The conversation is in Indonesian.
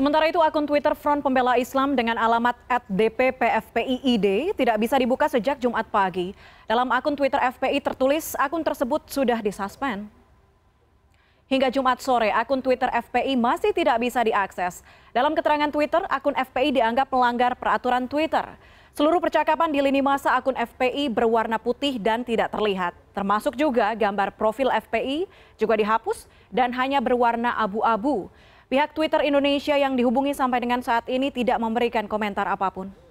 Sementara itu akun Twitter Front Pembela Islam dengan alamat @dppfpiid tidak bisa dibuka sejak Jumat pagi. Dalam akun Twitter FPI tertulis akun tersebut sudah disuspend. Hingga Jumat sore, akun Twitter FPI masih tidak bisa diakses. Dalam keterangan Twitter, akun FPI dianggap melanggar peraturan Twitter. Seluruh percakapan di lini masa akun FPI berwarna putih dan tidak terlihat. Termasuk juga gambar profil FPI juga dihapus dan hanya berwarna abu-abu. Pihak Twitter Indonesia yang dihubungi sampai dengan saat ini tidak memberikan komentar apapun.